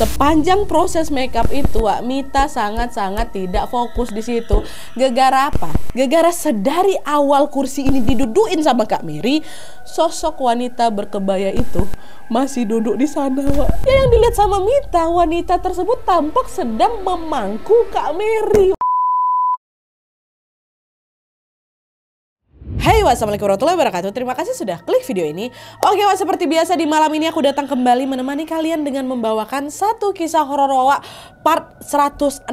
Sepanjang proses makeup itu, Wak Mita sangat-sangat tidak fokus di situ. Gegara apa? Gegara sedari awal kursi ini diduduin sama Kak Miri, sosok wanita berkebaya itu masih duduk di sana, Wak. Ya yang dilihat sama Mita, wanita tersebut tampak sedang memangku Kak Miri. Hai, wassalamualaikum warahmatullahi wabarakatuh. Terima kasih sudah klik video ini. Oke, wah seperti biasa di malam ini aku datang kembali menemani kalian dengan membawakan satu kisah horor Wawa part 160.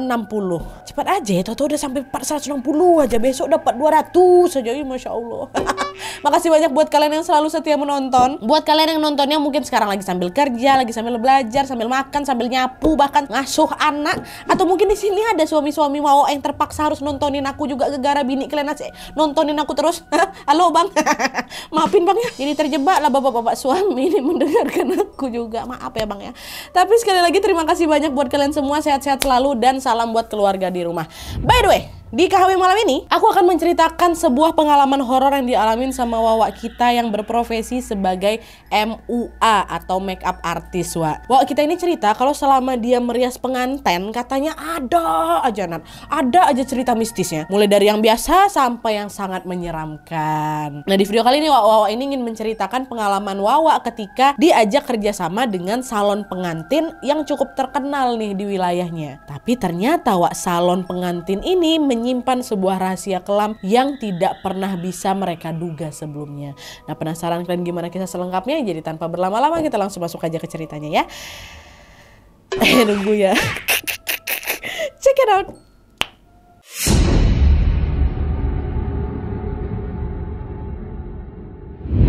Cepat aja ya, Toto udah sampai part 160 aja. Besok dapat 200 aja. ya, Masya Allah. Makasih banyak buat kalian yang selalu setia menonton. Buat kalian yang nontonnya mungkin sekarang lagi sambil kerja, lagi sambil belajar, sambil makan, sambil nyapu, bahkan ngasuh anak. Atau mungkin di sini ada suami-suami mau yang terpaksa harus nontonin aku juga gegara bini kalian nasi nontonin aku terus. halo bang maafin bang ya jadi terjebak lah bapak-bapak suami ini mendengarkan aku juga maaf ya bang ya tapi sekali lagi terima kasih banyak buat kalian semua sehat-sehat selalu dan salam buat keluarga di rumah by the way di KHW malam ini, aku akan menceritakan sebuah pengalaman horor yang dialamin sama Wawa kita yang berprofesi sebagai MUA atau makeup artist, Wak. Wawa kita ini cerita kalau selama dia merias pengantin, katanya ada aja, Nat. Ada aja cerita mistisnya. Mulai dari yang biasa sampai yang sangat menyeramkan. Nah, di video kali ini Wawa ini ingin menceritakan pengalaman Wawa ketika diajak kerjasama dengan salon pengantin yang cukup terkenal nih di wilayahnya. Tapi ternyata, wak salon pengantin ini menyimpan sebuah rahasia kelam yang tidak pernah bisa mereka duga sebelumnya. Nah, penasaran kalian gimana kisah selengkapnya? Jadi tanpa berlama-lama kita langsung masuk aja ke ceritanya ya. Eh, nunggu ya. Check it out.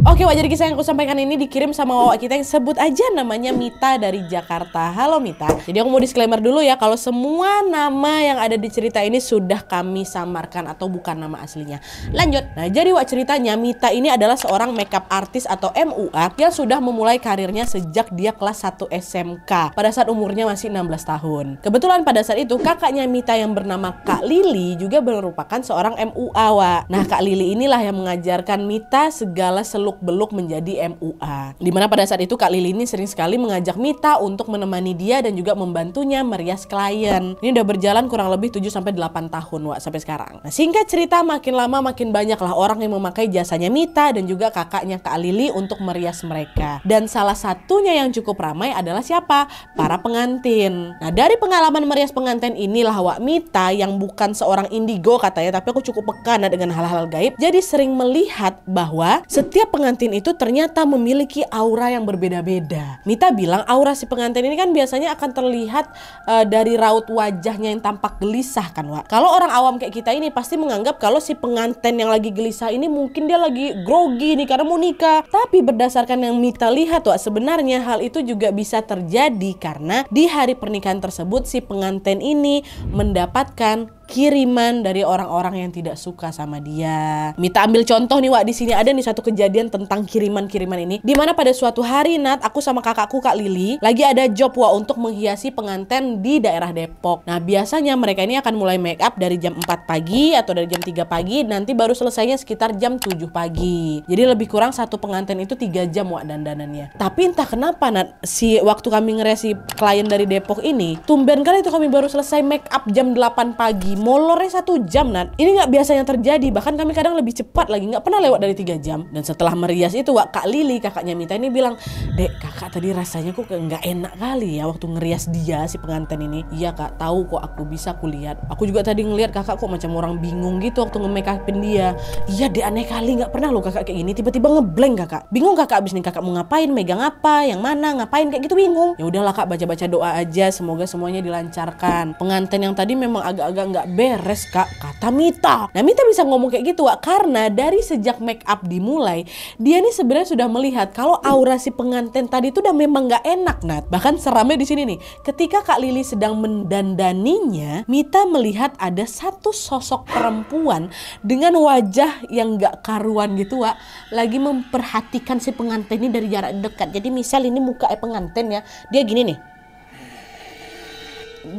Oke, wajar kisah yang aku sampaikan ini dikirim sama wawak kita yang sebut aja namanya Mita dari Jakarta. Halo Mita. Jadi aku mau disclaimer dulu ya kalau semua nama yang ada di cerita ini sudah kami samarkan atau bukan nama aslinya. Lanjut. Nah, jadi wak ceritanya Mita ini adalah seorang makeup artist atau MUA yang sudah memulai karirnya sejak dia kelas 1 SMK pada saat umurnya masih 16 tahun. Kebetulan pada saat itu kakaknya Mita yang bernama Kak Lili juga merupakan seorang MUA, Wak. Nah, Kak Lili inilah yang mengajarkan Mita segala seluk beluk menjadi MUA. Dimana pada saat itu Kak Lili ini sering sekali mengajak Mita untuk menemani dia dan juga membantunya merias klien. Ini udah berjalan kurang lebih 7-8 tahun Wak sampai sekarang. Nah, singkat cerita makin lama makin banyaklah orang yang memakai jasanya Mita dan juga kakaknya Kak Lili untuk merias mereka. Dan salah satunya yang cukup ramai adalah siapa? Para pengantin. Nah dari pengalaman merias pengantin inilah Wak Mita yang bukan seorang indigo katanya tapi aku cukup peka nah dengan hal-hal gaib jadi sering melihat bahwa setiap pengantin pengantin itu ternyata memiliki aura yang berbeda-beda. Mita bilang aura si pengantin ini kan biasanya akan terlihat e, dari raut wajahnya yang tampak gelisah kan, Wak. Kalau orang awam kayak kita ini pasti menganggap kalau si pengantin yang lagi gelisah ini mungkin dia lagi grogi nih karena mau nikah. Tapi berdasarkan yang Mita lihat, Wak, sebenarnya hal itu juga bisa terjadi karena di hari pernikahan tersebut si pengantin ini mendapatkan kiriman dari orang-orang yang tidak suka sama dia. Mita ambil contoh nih Wak, di sini ada nih satu kejadian tentang kiriman-kiriman ini. Dimana pada suatu hari Nat, aku sama kakakku Kak Lili, lagi ada job Wak untuk menghiasi penganten di daerah Depok. Nah biasanya mereka ini akan mulai make up dari jam 4 pagi atau dari jam 3 pagi, nanti baru selesainya sekitar jam 7 pagi. Jadi lebih kurang satu penganten itu tiga jam Wak dandanannya. Tapi entah kenapa Nat, si waktu kami ngeresi klien dari Depok ini, tumben kali itu kami baru selesai make up jam 8 pagi molornya satu jam Nat ini nggak biasanya terjadi bahkan kami kadang lebih cepat lagi nggak pernah lewat dari tiga jam dan setelah merias itu wak kak Lili kakaknya minta ini bilang dek kakak tadi rasanya kok nggak enak kali ya waktu ngerias dia si pengantin ini iya kak tahu kok aku bisa kulihat. aku juga tadi ngelihat kakak kok macam orang bingung gitu waktu nge-make upin dia iya dek aneh kali nggak pernah loh kakak kayak gini tiba-tiba ngeblank kakak bingung kakak abis nih kakak mau ngapain megang apa yang mana ngapain kayak gitu bingung ya udahlah kak baca-baca doa aja semoga semuanya dilancarkan pengantin yang tadi memang agak-agak nggak beres kak kata Mita nah Mita bisa ngomong kayak gitu Wak karena dari sejak make up dimulai dia nih sebenarnya sudah melihat kalau aura si pengantin tadi itu udah memang nggak enak Nat bahkan seramnya di sini nih ketika Kak Lili sedang mendandaninya Mita melihat ada satu sosok perempuan dengan wajah yang nggak karuan gitu Wak lagi memperhatikan si pengantin ini dari jarak dekat jadi misal ini muka eh, pengantin ya dia gini nih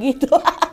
gitu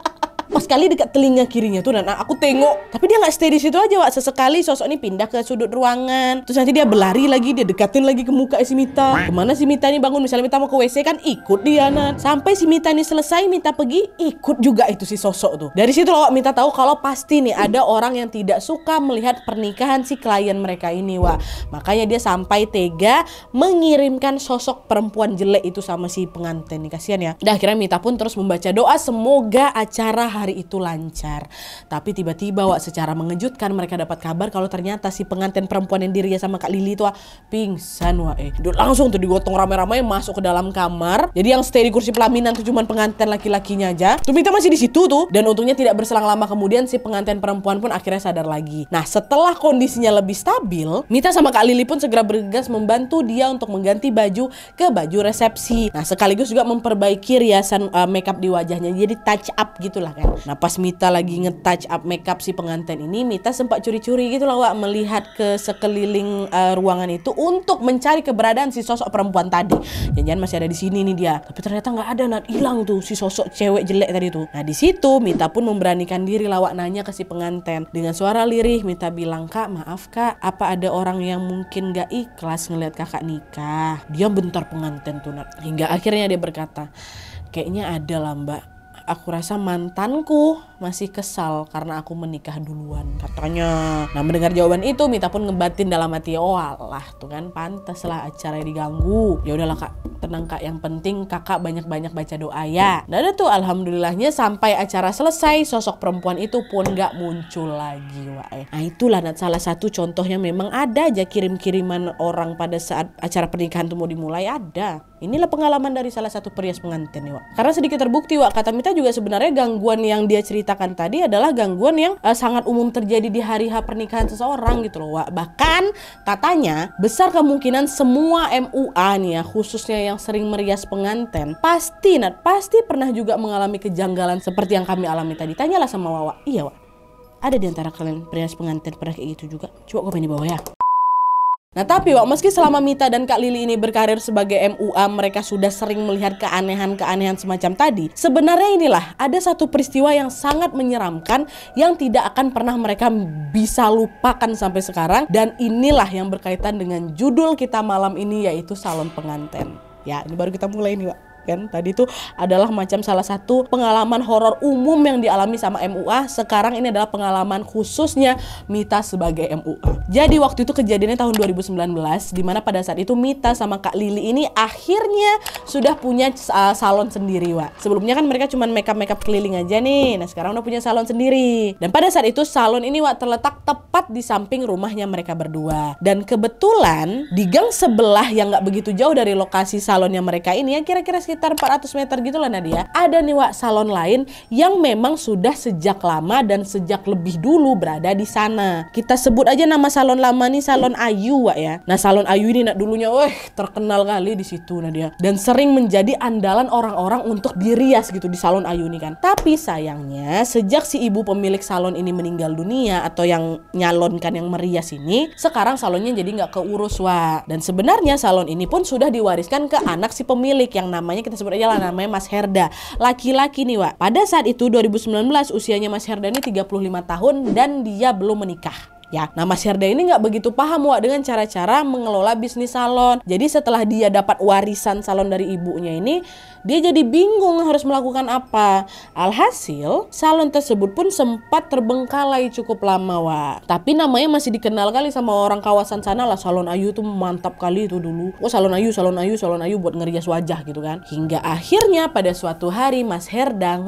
pas kali dekat telinga kirinya tuh dan aku tengok tapi dia nggak stay di situ aja Wak sesekali sosok ini pindah ke sudut ruangan terus nanti dia berlari lagi dia dekatin lagi ke muka si Mita kemana si Mita ini bangun misalnya Mita mau ke WC kan ikut dia nan sampai si Mita ini selesai Mita pergi ikut juga itu si sosok tuh dari situ loh Mita tahu kalau pasti nih ada orang yang tidak suka melihat pernikahan si klien mereka ini Wak makanya dia sampai tega mengirimkan sosok perempuan jelek itu sama si pengantin nih kasihan ya dan akhirnya Mita pun terus membaca doa semoga acara hari itu lancar. Tapi tiba-tiba Wak secara mengejutkan mereka dapat kabar kalau ternyata si pengantin perempuan yang dirinya sama Kak Lili itu Wak, pingsan Wak eh. Langsung tuh digotong rame-rame masuk ke dalam kamar. Jadi yang stay di kursi pelaminan tuh cuman pengantin laki-lakinya aja. Tumita masih di situ tuh dan untungnya tidak berselang lama kemudian si pengantin perempuan pun akhirnya sadar lagi. Nah, setelah kondisinya lebih stabil, Mita sama Kak Lili pun segera bergegas membantu dia untuk mengganti baju ke baju resepsi. Nah, sekaligus juga memperbaiki riasan uh, makeup di wajahnya. Jadi touch up gitulah kan. Nah pas Mita lagi nge up makeup si pengantin ini, Mita sempat curi-curi gitu loh Wak, melihat ke sekeliling uh, ruangan itu untuk mencari keberadaan si sosok perempuan tadi. Jangan-jangan masih ada di sini nih dia. Tapi ternyata nggak ada, nah Hilang tuh si sosok cewek jelek tadi tuh. Nah di situ Mita pun memberanikan diri lawak nanya ke si pengantin. Dengan suara lirih Mita bilang, Kak maaf kak, apa ada orang yang mungkin gak ikhlas ngelihat kakak nikah? Dia bentar pengantin tuh nak Hingga akhirnya dia berkata, kayaknya ada lah mbak aku rasa mantanku masih kesal karena aku menikah duluan katanya. Nah mendengar jawaban itu Mita pun ngebatin dalam hati oh lah tuh kan pantas lah acara diganggu. Ya udahlah kak tenang kak yang penting kakak banyak-banyak baca doa ya. Nah ada tuh alhamdulillahnya sampai acara selesai sosok perempuan itu pun gak muncul lagi wae. Eh. Nah itulah Nat salah satu contohnya memang ada aja kirim-kiriman orang pada saat acara pernikahan tuh mau dimulai ada. Inilah pengalaman dari salah satu perias pengantin nih Wak. Karena sedikit terbukti Wak kata Mita juga sebenarnya gangguan yang dia cerita ceritakan tadi adalah gangguan yang uh, sangat umum terjadi di hari H pernikahan seseorang gitu loh, Wak. Bahkan katanya besar kemungkinan semua MUA nih ya, khususnya yang sering merias pengantin pasti Nat, pasti pernah juga mengalami kejanggalan seperti yang kami alami tadi. Tanyalah sama Wawa. Iya, Wak. Ada di antara kalian perias pengantin pernah kayak gitu juga? Coba komen di bawah ya. Nah tapi Wak, meski selama Mita dan Kak Lili ini berkarir sebagai MUA mereka sudah sering melihat keanehan-keanehan semacam tadi Sebenarnya inilah ada satu peristiwa yang sangat menyeramkan yang tidak akan pernah mereka bisa lupakan sampai sekarang Dan inilah yang berkaitan dengan judul kita malam ini yaitu Salon Penganten Ya ini baru kita mulai nih Wak kan tadi itu adalah macam salah satu pengalaman horor umum yang dialami sama MUA sekarang ini adalah pengalaman khususnya Mita sebagai MUA jadi waktu itu kejadiannya tahun 2019 dimana pada saat itu Mita sama Kak Lili ini akhirnya sudah punya uh, salon sendiri Wak sebelumnya kan mereka cuma makeup makeup keliling aja nih nah sekarang udah punya salon sendiri dan pada saat itu salon ini Wak terletak tepat di samping rumahnya mereka berdua dan kebetulan di gang sebelah yang nggak begitu jauh dari lokasi salonnya mereka ini ya kira-kira sekitar sekitar 400 meter gitu lah Nadia ada nih Wak salon lain yang memang sudah sejak lama dan sejak lebih dulu berada di sana kita sebut aja nama salon lama nih salon Ayu Wak ya nah salon Ayu ini nak dulunya weh terkenal kali di situ Nadia dan sering menjadi andalan orang-orang untuk dirias gitu di salon Ayu ini kan tapi sayangnya sejak si ibu pemilik salon ini meninggal dunia atau yang nyalonkan yang merias ini sekarang salonnya jadi nggak keurus Wak dan sebenarnya salon ini pun sudah diwariskan ke anak si pemilik yang namanya kita sebut aja lah namanya Mas Herda. Laki-laki nih, Wak. Pada saat itu 2019 usianya Mas Herda ini 35 tahun dan dia belum menikah ya. Nah Mas Herda ini nggak begitu paham Wak dengan cara-cara mengelola bisnis salon. Jadi setelah dia dapat warisan salon dari ibunya ini, dia jadi bingung harus melakukan apa. Alhasil salon tersebut pun sempat terbengkalai cukup lama Wak. Tapi namanya masih dikenal kali sama orang kawasan sana lah salon Ayu tuh mantap kali itu dulu. Oh salon Ayu, salon Ayu, salon Ayu buat ngerias wajah gitu kan. Hingga akhirnya pada suatu hari Mas Herda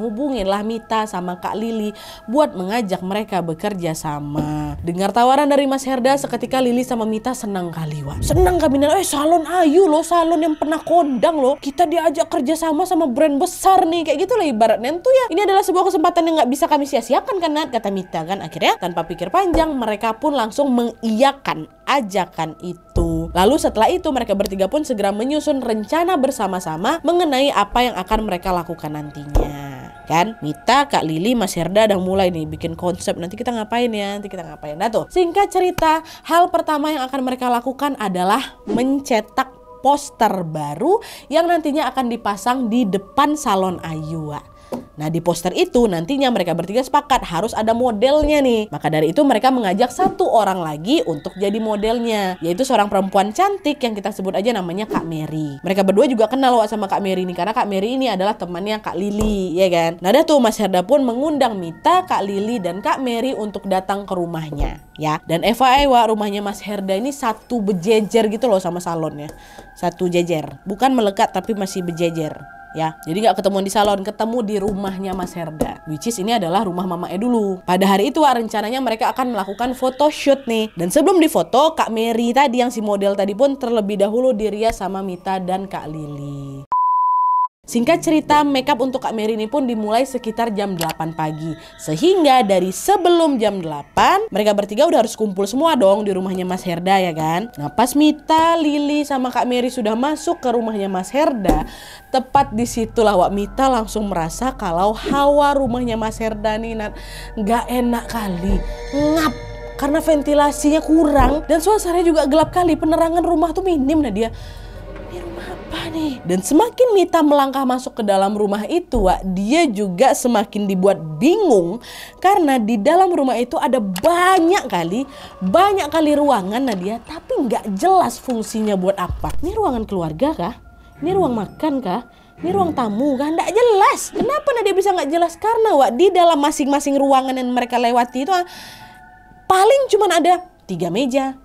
lah Mita sama Kak Lili buat mengajak mereka bekerja sama. Dengar tawaran dari Mas Herda, seketika Lili sama Mita senang kali, Wak. Senang kami, eh salon Ayu loh, salon yang pernah kondang loh. Kita diajak kerja sama sama brand besar nih, kayak gitu lah ibaratnya. Tuh ya, ini adalah sebuah kesempatan yang nggak bisa kami sia-siakan kan, Nat, kata Mita kan. Akhirnya tanpa pikir panjang, mereka pun langsung mengiyakan ajakan itu. Lalu setelah itu mereka bertiga pun segera menyusun rencana bersama-sama mengenai apa yang akan mereka lakukan nantinya kan Mita Kak Lili Mas Herda udah mulai nih bikin konsep nanti kita ngapain ya nanti kita ngapain nah tuh singkat cerita hal pertama yang akan mereka lakukan adalah mencetak poster baru yang nantinya akan dipasang di depan salon Ayua. Nah di poster itu nantinya mereka bertiga sepakat harus ada modelnya nih. Maka dari itu mereka mengajak satu orang lagi untuk jadi modelnya. Yaitu seorang perempuan cantik yang kita sebut aja namanya Kak Mary. Mereka berdua juga kenal wak sama Kak Mary ini. Karena Kak Mary ini adalah temannya Kak Lili ya kan. Nah ada tuh Mas Herda pun mengundang Mita, Kak Lili dan Kak Mary untuk datang ke rumahnya ya. Dan FYI eh, wak rumahnya Mas Herda ini satu bejejer gitu loh sama salonnya. Satu jejer. Bukan melekat tapi masih bejejer ya. Jadi nggak ketemu di salon, ketemu di rumahnya Mas Herda. Which is ini adalah rumah Mama E dulu. Pada hari itu ah, rencananya mereka akan melakukan foto shoot nih. Dan sebelum difoto, Kak Mary tadi yang si model tadi pun terlebih dahulu dirias sama Mita dan Kak Lili. Singkat cerita, makeup untuk Kak Mary ini pun dimulai sekitar jam 8 pagi. Sehingga dari sebelum jam 8, mereka bertiga udah harus kumpul semua dong di rumahnya Mas Herda ya kan. Nah pas Mita, Lili sama Kak Mary sudah masuk ke rumahnya Mas Herda, tepat di disitulah Wak Mita langsung merasa kalau hawa rumahnya Mas Herda nih Nat, gak enak kali, ngap karena ventilasinya kurang dan suasananya juga gelap kali penerangan rumah tuh minim nah dia nih. Dan semakin Mita melangkah masuk ke dalam rumah itu, Wak, dia juga semakin dibuat bingung karena di dalam rumah itu ada banyak kali, banyak kali ruangan Nadia, tapi nggak jelas fungsinya buat apa. Ini ruangan keluarga kah? Ini ruang makan kah? Ini ruang tamu kan nggak jelas. Kenapa Nadia bisa nggak jelas? Karena Wak di dalam masing-masing ruangan yang mereka lewati itu ah, paling cuma ada tiga meja,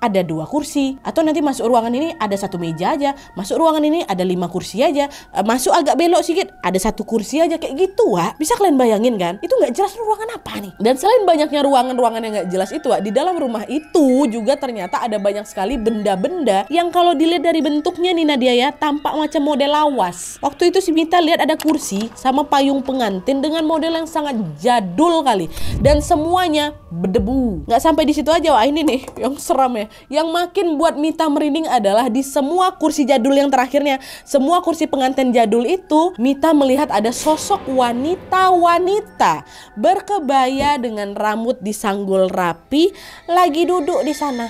ada dua kursi atau nanti masuk ruangan ini ada satu meja aja masuk ruangan ini ada lima kursi aja eh, masuk agak belok sedikit ada satu kursi aja kayak gitu wah bisa kalian bayangin kan itu nggak jelas ruangan apa nih dan selain banyaknya ruangan-ruangan yang nggak jelas itu wa di dalam rumah itu juga ternyata ada banyak sekali benda-benda yang kalau dilihat dari bentuknya nih Nadia ya tampak macam model lawas waktu itu si Mita lihat ada kursi sama payung pengantin dengan model yang sangat jadul kali dan semuanya berdebu nggak sampai di situ aja wah ini nih yang seram ya yang makin buat Mita merinding adalah di semua kursi jadul yang terakhirnya, semua kursi pengantin jadul itu Mita melihat ada sosok wanita-wanita berkebaya dengan rambut disanggul rapi lagi duduk di sana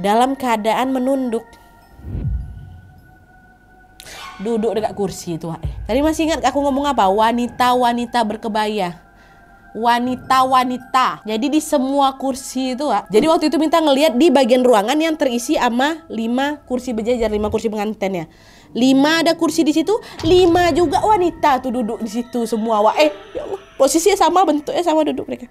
dalam keadaan menunduk duduk dekat kursi itu. Tadi masih ingat aku ngomong apa? Wanita-wanita berkebaya wanita-wanita. Jadi di semua kursi itu, Wak. Jadi waktu itu minta ngelihat di bagian ruangan yang terisi sama lima kursi bejajar lima kursi pengantin ya. 5 ada kursi di situ, lima juga wanita tuh duduk di situ semua, Wak. Eh, ya Allah, posisinya sama, bentuknya sama duduk mereka.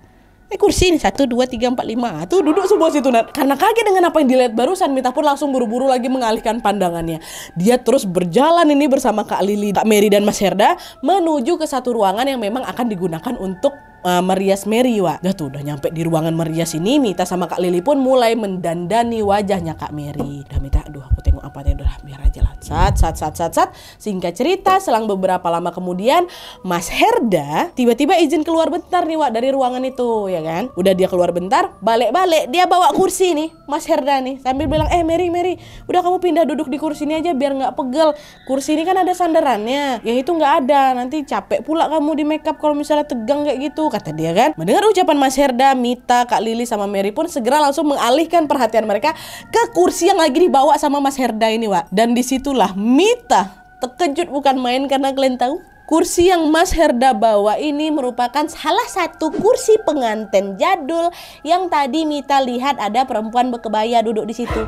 Eh kursi ini satu dua tiga empat lima ah, tuh duduk semua situ Nat. Karena kaget dengan apa yang dilihat barusan, minta pun langsung buru-buru lagi mengalihkan pandangannya. Dia terus berjalan ini bersama Kak Lili, Kak Mary dan Mas Herda menuju ke satu ruangan yang memang akan digunakan untuk uh, eh, merias Mary wa udah tuh udah nyampe di ruangan merias ini Mita sama Kak Lili pun mulai mendandani wajahnya Kak Mary udah Mita aduh aku tengok apa nih udah biar aja lah sat sat sat sat sat singkat cerita selang beberapa lama kemudian Mas Herda tiba-tiba izin keluar bentar nih wa dari ruangan itu ya kan udah dia keluar bentar balik-balik dia bawa kursi nih Mas Herda nih sambil bilang eh Mary Mary udah kamu pindah duduk di kursi ini aja biar nggak pegel kursi ini kan ada sandarannya ya itu nggak ada nanti capek pula kamu di makeup kalau misalnya tegang kayak gitu kata dia kan. Mendengar ucapan Mas Herda, Mita, Kak Lili sama Mary pun segera langsung mengalihkan perhatian mereka ke kursi yang lagi dibawa sama Mas Herda ini, Wak. Dan disitulah Mita terkejut bukan main karena kalian tahu Kursi yang Mas Herda bawa ini merupakan salah satu kursi pengantin jadul yang tadi Mita lihat ada perempuan berkebaya duduk di situ.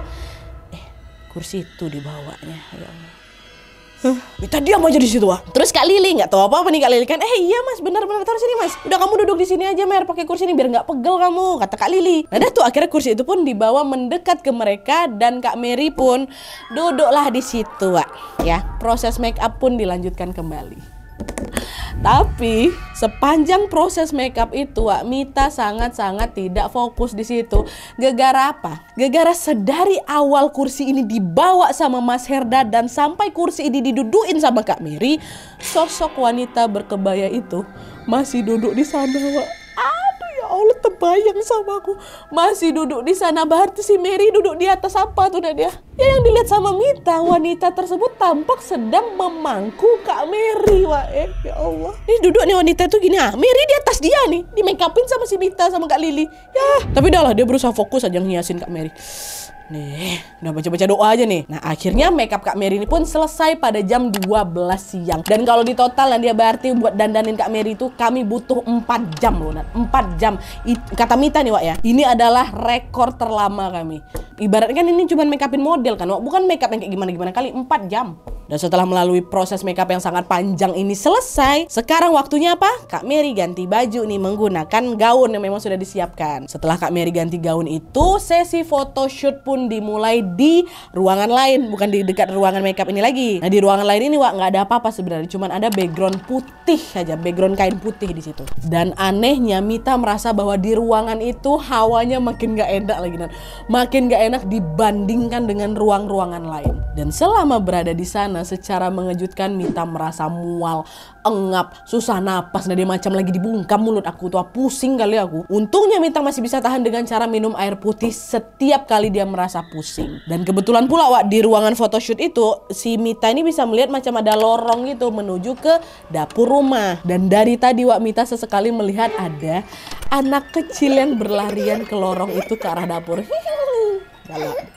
Eh, kursi itu dibawanya. Ya Allah. Huh? Tadi mau jadi situ ah. Terus Kak Lili nggak tahu apa-apa nih Kak Lili kan. Eh iya Mas, benar-benar taruh sini Mas. Udah kamu duduk di sini aja Mer, pakai kursi ini biar nggak pegel kamu, kata Kak Lili. Nah, dah tuh akhirnya kursi itu pun dibawa mendekat ke mereka dan Kak Mary pun duduklah di situ, Wak. Ya, proses make up pun dilanjutkan kembali. Tapi sepanjang proses makeup itu Wak Mita sangat-sangat tidak fokus di situ. Gegara apa? Gegara sedari awal kursi ini dibawa sama Mas Herda dan sampai kursi ini diduduin sama Kak Miri, sosok wanita berkebaya itu masih duduk di sana Wak. Ah, Allah terbayang sama aku masih duduk di sana berarti si Mary duduk di atas apa tuh Nadia? Ya? ya yang dilihat sama Mita wanita tersebut tampak sedang memangku Kak Mary Eh ya Allah ini duduk nih wanita tuh gini ah Mary di atas dia nih di make upin sama si Mita sama Kak Lili ya tapi dah lah dia berusaha fokus aja ngiasin Kak Mary Nih, udah baca-baca doa aja nih. Nah, akhirnya makeup Kak Mary ini pun selesai pada jam 12 siang. Dan kalau di total yang dia berarti buat dandanin Kak Mary itu kami butuh 4 jam loh, Nat. 4 jam. I kata Mita nih, Wak ya. Ini adalah rekor terlama kami. Ibaratnya kan ini cuma makeupin model kan, Wak. Bukan makeup yang kayak gimana-gimana kali, 4 jam. Dan setelah melalui proses makeup yang sangat panjang ini selesai, sekarang waktunya apa? Kak Mary ganti baju nih menggunakan gaun yang memang sudah disiapkan. Setelah Kak Mary ganti gaun itu, sesi photoshoot pun dimulai di ruangan lain, bukan di dekat ruangan makeup ini lagi. Nah di ruangan lain ini Wak nggak ada apa-apa sebenarnya, cuman ada background putih aja, background kain putih di situ. Dan anehnya Mita merasa bahwa di ruangan itu hawanya makin nggak enak lagi dan makin nggak enak dibandingkan dengan ruang-ruangan lain. Dan selama berada di sana secara mengejutkan Mita merasa mual, engap, susah napas, dan dia macam lagi dibungkam mulut aku tuh pusing kali aku. Untungnya Mintang masih bisa tahan dengan cara minum air putih setiap kali dia merasa pusing. Dan kebetulan pula Wak di ruangan photoshoot itu si Mita ini bisa melihat macam ada lorong gitu menuju ke dapur rumah. Dan dari tadi Wak Mita sesekali melihat ada anak kecil yang berlarian ke lorong itu ke arah dapur.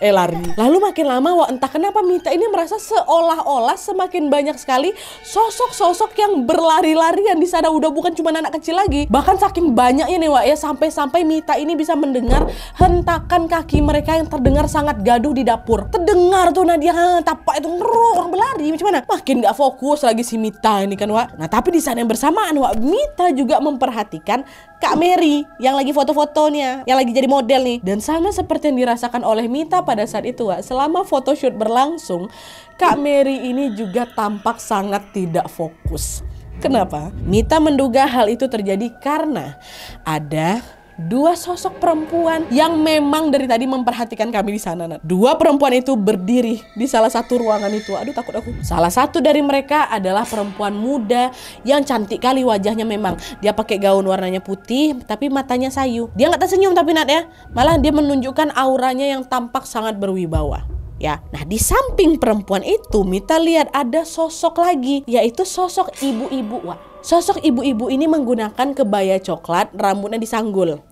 eh lari. Lalu makin lama wah entah kenapa Mita ini merasa seolah-olah semakin banyak sekali sosok-sosok yang berlari-larian di sana udah bukan cuma anak kecil lagi. Bahkan saking banyaknya nih wah ya sampai-sampai Mita ini bisa mendengar hentakan kaki mereka yang terdengar sangat gaduh di dapur. Terdengar tuh Nadia tapak itu ngeru orang berlari macam mana? Makin gak fokus lagi si Mita ini kan wah. Nah tapi di sana yang bersamaan wah Mita juga memperhatikan Kak Mary yang lagi foto-fotonya, yang lagi jadi model nih. Dan sama seperti yang dirasakan oleh oleh Mita pada saat itu, Wak. Selama photoshoot berlangsung, Kak Mary ini juga tampak sangat tidak fokus. Kenapa? Mita menduga hal itu terjadi karena ada dua sosok perempuan yang memang dari tadi memperhatikan kami di sana. Nat. Dua perempuan itu berdiri di salah satu ruangan itu. Aduh takut aku. Salah satu dari mereka adalah perempuan muda yang cantik kali wajahnya memang. Dia pakai gaun warnanya putih tapi matanya sayu. Dia nggak tersenyum tapi Nat ya. Malah dia menunjukkan auranya yang tampak sangat berwibawa ya. Nah, di samping perempuan itu Mita lihat ada sosok lagi, yaitu sosok ibu-ibu, wah Sosok ibu-ibu ini menggunakan kebaya coklat, rambutnya disanggul.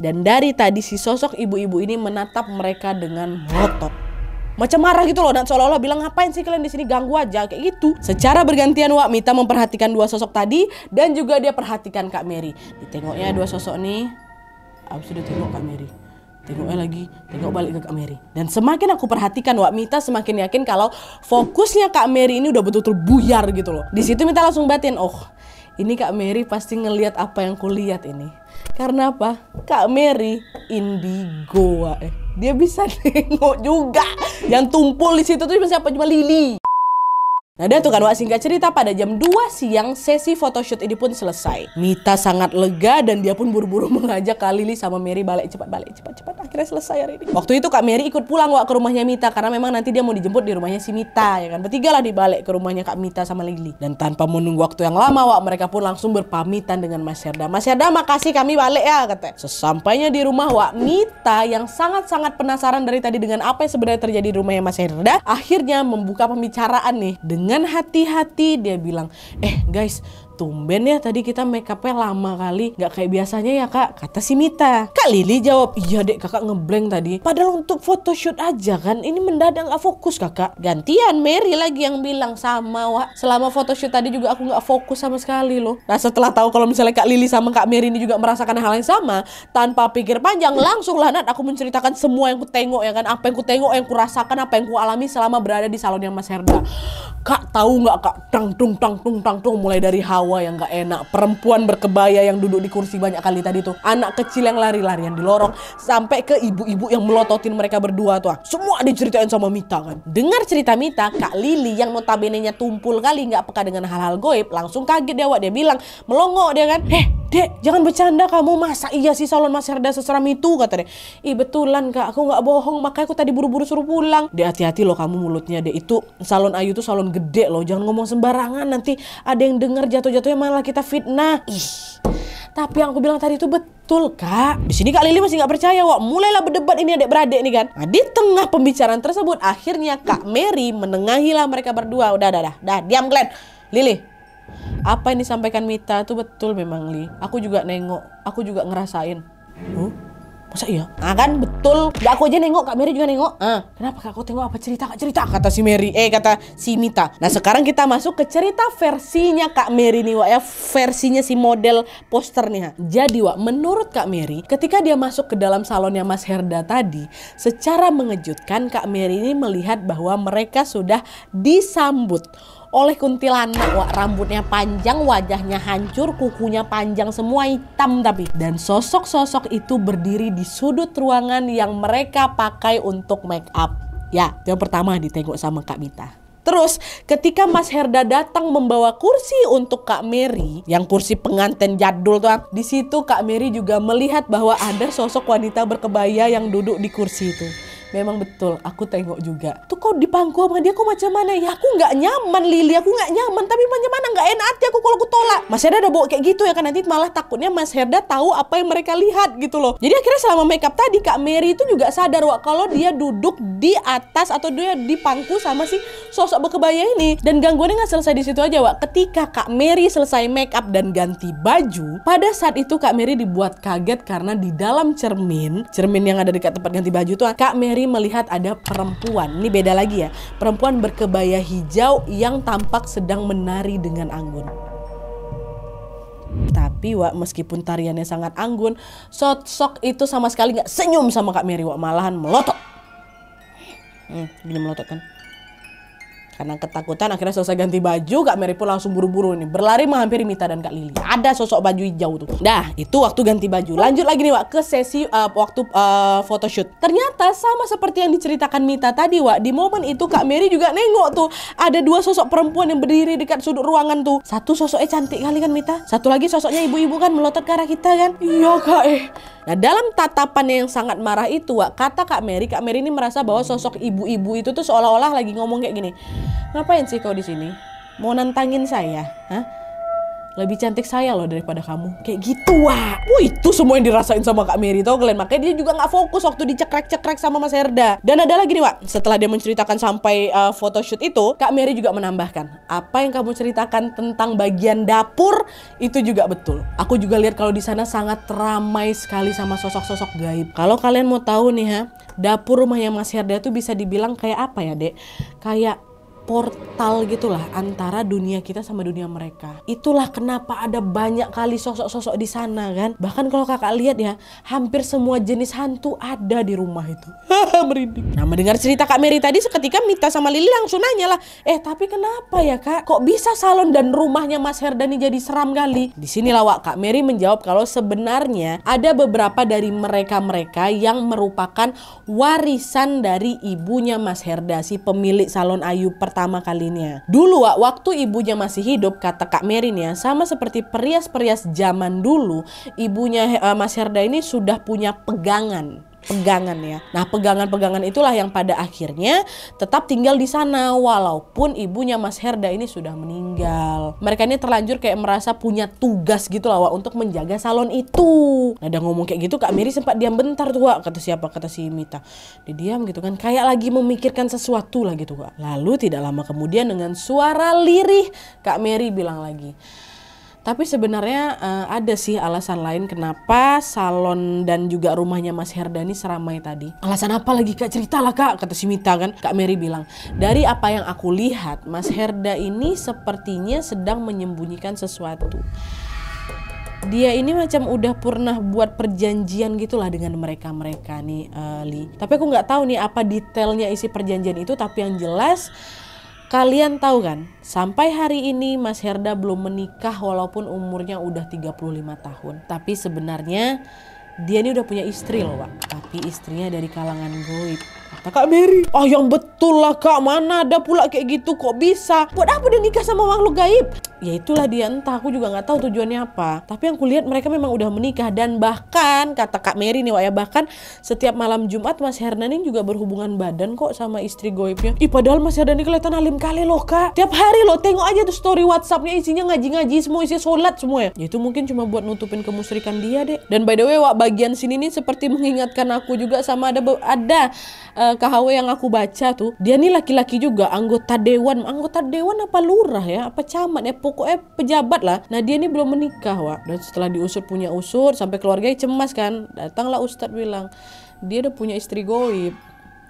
Dan dari tadi si sosok ibu-ibu ini menatap mereka dengan ngotot. Macam marah gitu loh dan seolah-olah bilang ngapain sih kalian di sini ganggu aja kayak gitu. Secara bergantian Wak Mita memperhatikan dua sosok tadi dan juga dia perhatikan Kak Mary. Ditengoknya dua sosok nih. Abis itu ditengok Kak Mary tengoknya lagi, tengok balik ke Kak Mary. Dan semakin aku perhatikan Wak Mita semakin yakin kalau fokusnya Kak Mary ini udah betul-betul buyar gitu loh. Di situ Mita langsung batin, oh ini Kak Mary pasti ngeliat apa yang kulihat ini. Karena apa? Kak Mary indigo. eh Dia bisa nengok juga. Yang tumpul di situ tuh siapa? Cuma Lili. Nah dan tuh kan, singkat cerita pada jam 2 siang sesi photoshoot ini pun selesai. Mita sangat lega dan dia pun buru-buru mengajak Kak Lili sama Mary balik cepat balik cepat cepat akhirnya selesai hari ini. Waktu itu Kak Mary ikut pulang wak ke rumahnya Mita karena memang nanti dia mau dijemput di rumahnya si Mita ya kan. Bertiga lah dibalik ke rumahnya Kak Mita sama Lili. Dan tanpa menunggu waktu yang lama wak mereka pun langsung berpamitan dengan Mas Herda. Mas Herda makasih kami balik ya kata. Sesampainya di rumah wak Mita yang sangat-sangat penasaran dari tadi dengan apa yang sebenarnya terjadi di rumahnya Mas Herda akhirnya membuka pembicaraan nih dengan dengan hati-hati dia bilang, "Eh guys, tumben ya tadi kita make upnya lama kali nggak kayak biasanya ya kak kata si Mita kak Lili jawab iya dek kakak ngeblank tadi padahal untuk photoshoot aja kan ini mendadak nggak fokus kakak gantian Mary lagi yang bilang sama wah selama photoshoot tadi juga aku nggak fokus sama sekali loh nah setelah tahu kalau misalnya kak Lili sama kak Mary ini juga merasakan hal yang sama tanpa pikir panjang langsung lah Nat aku menceritakan semua yang ku tengok ya kan apa yang ku tengok yang ku rasakan apa yang ku alami selama berada di salon yang Mas Herda kak tahu nggak kak tang tung tang tung tang tung mulai dari hawa hawa yang gak enak perempuan berkebaya yang duduk di kursi banyak kali tadi tuh anak kecil yang lari-larian di lorong sampai ke ibu-ibu yang melototin mereka berdua tuh ah, semua diceritain sama Mita kan dengar cerita Mita Kak Lili yang notabene nya tumpul kali gak peka dengan hal-hal goib langsung kaget dia wak dia bilang melongo dia kan heh Dek, jangan bercanda kamu. Masa iya sih salon Mas Herda seseram itu? Kata dia. Ih, betulan Kak. Aku nggak bohong. Makanya aku tadi buru-buru suruh pulang. Dek, hati-hati loh kamu mulutnya. Dek, itu salon Ayu tuh salon gede loh. Jangan ngomong sembarangan. Nanti ada yang denger jatuh-jatuhnya malah kita fitnah. Ih, tapi yang aku bilang tadi itu betul, Kak. Di sini Kak Lili masih nggak percaya, Wak. Mulailah berdebat ini adik-beradik nih kan. Nah, di tengah pembicaraan tersebut, akhirnya Kak Mary menengahilah mereka berdua. Udah, udah, udah. Dah, diam, Glenn. Lili, apa yang disampaikan Mita itu betul memang Li aku juga nengok aku juga ngerasain huh? masa iya ah kan betul gak ya, aku aja nengok kak Mary juga nengok ah kenapa kak aku tengok apa cerita kak cerita kata si Mary eh kata si Mita nah sekarang kita masuk ke cerita versinya kak Mary nih wak ya versinya si model poster nih ha jadi wak menurut kak Mary ketika dia masuk ke dalam salonnya Mas Herda tadi secara mengejutkan kak Mary ini melihat bahwa mereka sudah disambut oleh kuntilanak. Wah, rambutnya panjang, wajahnya hancur, kukunya panjang semua hitam tapi. Dan sosok-sosok itu berdiri di sudut ruangan yang mereka pakai untuk make up. Ya, yang pertama ditengok sama Kak Mita. Terus ketika Mas Herda datang membawa kursi untuk Kak Mary, yang kursi pengantin jadul tuh, di situ Kak Mary juga melihat bahwa ada sosok wanita berkebaya yang duduk di kursi itu memang betul aku tengok juga tuh kok di pangku sama dia kok macam mana ya aku nggak nyaman Lili aku nggak nyaman tapi macam mana nggak enak hati aku kalau aku tolak Mas Herda udah bawa kayak gitu ya kan nanti malah takutnya Mas Herda tahu apa yang mereka lihat gitu loh jadi akhirnya selama makeup tadi Kak Mary itu juga sadar wak kalau dia duduk di atas atau dia di pangku sama si sosok berkebaya ini dan gangguannya nggak selesai di situ aja wak ketika Kak Mary selesai makeup dan ganti baju pada saat itu Kak Mary dibuat kaget karena di dalam cermin cermin yang ada dekat tempat ganti baju tuh Kak Mary melihat ada perempuan. Ini beda lagi ya. Perempuan berkebaya hijau yang tampak sedang menari dengan anggun. Tapi Wak, meskipun tariannya sangat anggun, sosok itu sama sekali nggak senyum sama Kak Mary Wak, malahan melotot. Hmm, gini melotot kan. Karena ketakutan akhirnya selesai ganti baju Kak Mary pun langsung buru-buru nih berlari menghampiri Mita dan Kak Lili. Ada sosok baju hijau tuh. Nah itu waktu ganti baju. Lanjut lagi nih Wak ke sesi uh, waktu uh, Ternyata sama seperti yang diceritakan Mita tadi Wak. Di momen itu Kak Mary juga nengok tuh ada dua sosok perempuan yang berdiri dekat sudut ruangan tuh. Satu sosoknya cantik kali kan Mita. Satu lagi sosoknya ibu-ibu kan melotot ke arah kita kan. Iya Kak eh. Nah dalam tatapan yang sangat marah itu Wak, kata Kak Mary, Kak Mary ini merasa bahwa sosok ibu-ibu itu tuh seolah-olah lagi ngomong kayak gini. Ngapain sih kau di sini? Mau nantangin saya? Hah? Lebih cantik saya loh daripada kamu. Kayak gitu wah. Wah itu semua yang dirasain sama Kak Mary tau kalian. Makanya dia juga nggak fokus waktu dicekrek-cekrek sama Mas Herda. Dan ada lagi nih Wak. Setelah dia menceritakan sampai uh, photoshoot itu. Kak Mary juga menambahkan. Apa yang kamu ceritakan tentang bagian dapur itu juga betul. Aku juga lihat kalau di sana sangat ramai sekali sama sosok-sosok gaib. Kalau kalian mau tahu nih ha. Dapur rumahnya Mas Herda tuh bisa dibilang kayak apa ya dek? Kayak portal gitulah antara dunia kita sama dunia mereka. Itulah kenapa ada banyak kali sosok-sosok di sana kan. Bahkan kalau kakak lihat ya, hampir semua jenis hantu ada di rumah itu. Merinding. Nah mendengar cerita Kak Mary tadi seketika Mita sama Lili langsung nanya lah, eh tapi kenapa ya Kak? Kok bisa salon dan rumahnya Mas Herdani jadi seram kali? Di sini Wak Kak Mary menjawab kalau sebenarnya ada beberapa dari mereka-mereka yang merupakan warisan dari ibunya Mas Herda si pemilik salon Ayu Pert pertama kalinya. Dulu Wak, waktu ibunya masih hidup, kata Kak Mary nih ya, sama seperti perias-perias zaman dulu, ibunya uh, Mas Herda ini sudah punya pegangan pegangan ya. Nah, pegangan-pegangan itulah yang pada akhirnya tetap tinggal di sana walaupun ibunya Mas Herda ini sudah meninggal. Mereka ini terlanjur kayak merasa punya tugas gitu lah Wak, untuk menjaga salon itu. Nah, ada ngomong kayak gitu Kak Miri sempat diam bentar tuh Wak, kata siapa? Kata si Mita. Dia diam gitu kan, kayak lagi memikirkan sesuatu lah gitu Kak. Lalu tidak lama kemudian dengan suara lirih Kak Mary bilang lagi, tapi sebenarnya uh, ada sih alasan lain kenapa salon dan juga rumahnya Mas Herdani seramai tadi. Alasan apa lagi Kak? Ceritalah Kak, kata si Mita kan. Kak Mary bilang, dari apa yang aku lihat, Mas Herda ini sepertinya sedang menyembunyikan sesuatu dia ini macam udah pernah buat perjanjian gitulah dengan mereka-mereka nih uh, Li. Tapi aku nggak tahu nih apa detailnya isi perjanjian itu. Tapi yang jelas Kalian tahu kan, sampai hari ini Mas Herda belum menikah walaupun umurnya udah 35 tahun. Tapi sebenarnya dia ini udah punya istri loh, Pak. Tapi istrinya dari kalangan goib. Kata Kak Mary, oh ah, yang betul lah Kak, mana ada pula kayak gitu kok bisa? Buat apa dia nikah sama makhluk gaib? Ya itulah dia entah, aku juga nggak tahu tujuannya apa. Tapi yang kulihat mereka memang udah menikah dan bahkan kata Kak Mary nih Wak ya bahkan setiap malam Jumat Mas Hernanin juga berhubungan badan kok sama istri goibnya. Ih padahal Mas Hernanin kelihatan alim kali loh Kak. Tiap hari loh tengok aja tuh story WhatsAppnya isinya ngaji-ngaji semua isinya sholat semua ya. Ya itu mungkin cuma buat nutupin kemusrikan dia deh. Dan by the way Wak bagian sini nih seperti mengingatkan aku juga sama ada ada uh, eh, KHW yang aku baca tuh dia nih laki-laki juga anggota dewan anggota dewan apa lurah ya apa camat ya pokoknya pejabat lah nah dia nih belum menikah wa dan setelah diusut punya usut sampai keluarganya cemas kan datanglah ustadz bilang dia udah punya istri goib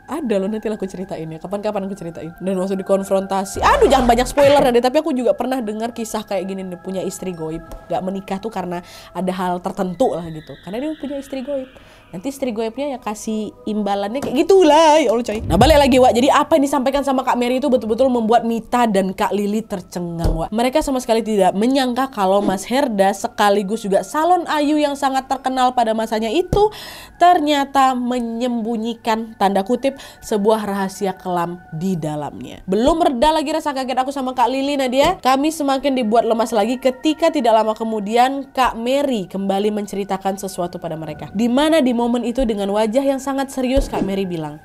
ada loh nanti aku ceritain ya kapan-kapan aku ceritain dan langsung dikonfrontasi aduh jangan banyak spoiler deh tapi aku juga pernah dengar kisah kayak gini punya istri goib gak menikah tuh karena ada hal tertentu lah gitu karena dia punya istri goib nanti istri gue punya ya kasih imbalannya kayak gitulah ya Allah coy nah balik lagi Wak jadi apa yang disampaikan sama Kak Mary itu betul-betul membuat Mita dan Kak Lili tercengang Wak mereka sama sekali tidak menyangka kalau Mas Herda sekaligus juga salon Ayu yang sangat terkenal pada masanya itu ternyata menyembunyikan tanda kutip sebuah rahasia kelam di dalamnya belum reda lagi rasa kaget aku sama Kak Lili Nadia kami semakin dibuat lemas lagi ketika tidak lama kemudian Kak Mary kembali menceritakan sesuatu pada mereka di mana di momen itu dengan wajah yang sangat serius Kak Mary bilang.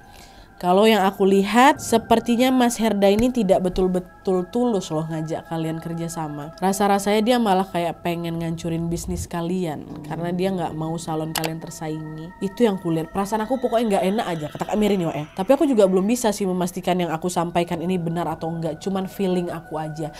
Kalau yang aku lihat, sepertinya Mas Herda ini tidak betul-betul betul tulus loh ngajak kalian kerja sama. Rasa-rasanya dia malah kayak pengen ngancurin bisnis kalian hmm. karena dia nggak mau salon kalian tersaingi. Itu yang kulihat. Perasaan aku pokoknya nggak enak aja kata Kak Mirin ya. Tapi aku juga belum bisa sih memastikan yang aku sampaikan ini benar atau enggak. Cuman feeling aku aja.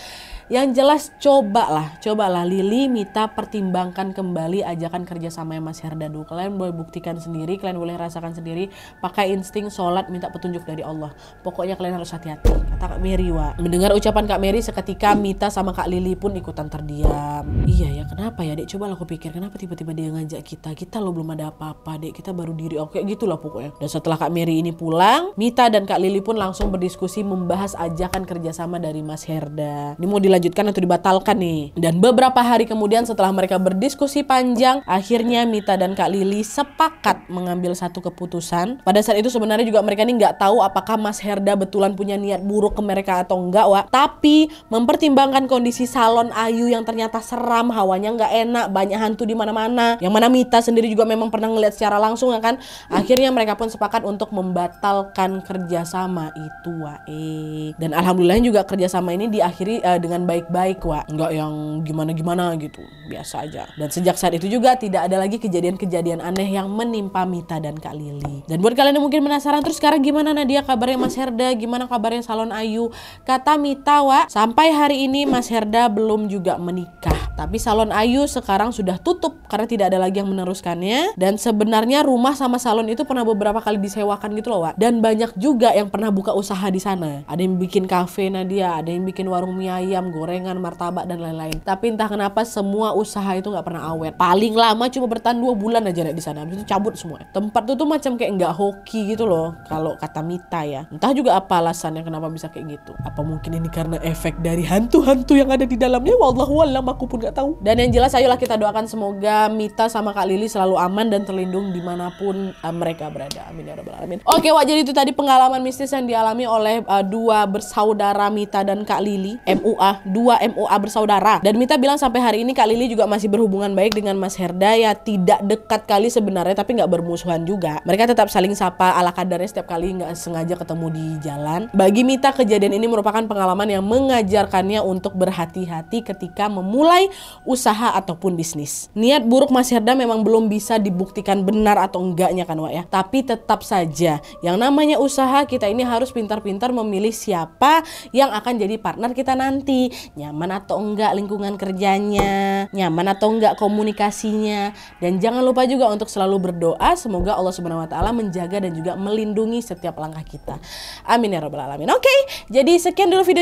Yang jelas cobalah, cobalah Lili, minta pertimbangkan kembali ajakan kerjasama yang Mas Herdadu. Kalian boleh buktikan sendiri, kalian boleh rasakan sendiri. Pakai insting, sholat, minta petunjuk dari Allah. Pokoknya kalian harus hati-hati. Kata Kak Miriwa. Mendengar Mendengar ucapan Kak Mary seketika Mita sama Kak Lili pun ikutan terdiam. Iya ya kenapa ya dek? Coba aku pikir kenapa tiba-tiba dia ngajak kita. Kita lo belum ada apa-apa dek. Kita baru diri oke oh, gitu gitulah pokoknya. Dan setelah Kak Mary ini pulang, Mita dan Kak Lili pun langsung berdiskusi membahas ajakan kerjasama dari Mas Herda. Ini mau dilanjutkan atau dibatalkan nih. Dan beberapa hari kemudian setelah mereka berdiskusi panjang, akhirnya Mita dan Kak Lili sepakat mengambil satu keputusan. Pada saat itu sebenarnya juga mereka ini nggak tahu apakah Mas Herda betulan punya niat buruk ke mereka atau enggak, wa tapi mempertimbangkan kondisi salon Ayu yang ternyata seram hawanya nggak enak banyak hantu di mana-mana yang mana Mita sendiri juga memang pernah ngeliat secara langsung ya kan akhirnya mereka pun sepakat untuk membatalkan kerjasama itu wae dan alhamdulillah juga kerjasama ini diakhiri uh, dengan baik-baik wa nggak yang gimana-gimana gitu biasa aja dan sejak saat itu juga tidak ada lagi kejadian-kejadian aneh yang menimpa Mita dan Kak Lili dan buat kalian yang mungkin penasaran terus sekarang gimana Nadia kabarnya Mas Herda gimana kabarnya salon Ayu kata Mita wanita, Wak. Sampai hari ini Mas Herda belum juga menikah. Tapi salon Ayu sekarang sudah tutup karena tidak ada lagi yang meneruskannya. Dan sebenarnya rumah sama salon itu pernah beberapa kali disewakan gitu loh, Wak. Dan banyak juga yang pernah buka usaha di sana. Ada yang bikin kafe Nadia, ada yang bikin warung mie ayam, gorengan, martabak, dan lain-lain. Tapi entah kenapa semua usaha itu nggak pernah awet. Paling lama cuma bertahan dua bulan aja di sana. Habis itu cabut semua. Tempat itu tuh macam kayak nggak hoki gitu loh. Kalau kata Mita ya. Entah juga apa alasannya kenapa bisa kayak gitu. Apa mungkin ini karena efek dari hantu-hantu yang ada di dalamnya wallahu alam aku pun nggak tahu dan yang jelas ayolah kita doakan semoga Mita sama Kak Lili selalu aman dan terlindung dimanapun uh, mereka berada amin ya rabbal alamin oke Wah jadi itu tadi pengalaman mistis yang dialami oleh uh, dua bersaudara Mita dan Kak Lili MUA dua MUA bersaudara dan Mita bilang sampai hari ini Kak Lili juga masih berhubungan baik dengan Mas Herda ya tidak dekat kali sebenarnya tapi nggak bermusuhan juga mereka tetap saling sapa ala kadarnya setiap kali nggak sengaja ketemu di jalan bagi Mita kejadian ini merupakan pengalaman pengalaman yang mengajarkannya untuk berhati-hati ketika memulai usaha ataupun bisnis. Niat buruk Mas Herda memang belum bisa dibuktikan benar atau enggaknya kan Wak ya. Tapi tetap saja yang namanya usaha kita ini harus pintar-pintar memilih siapa yang akan jadi partner kita nanti. Nyaman atau enggak lingkungan kerjanya, nyaman atau enggak komunikasinya. Dan jangan lupa juga untuk selalu berdoa semoga Allah Subhanahu wa taala menjaga dan juga melindungi setiap langkah kita. Amin ya rabbal alamin. Oke, jadi sekian dulu video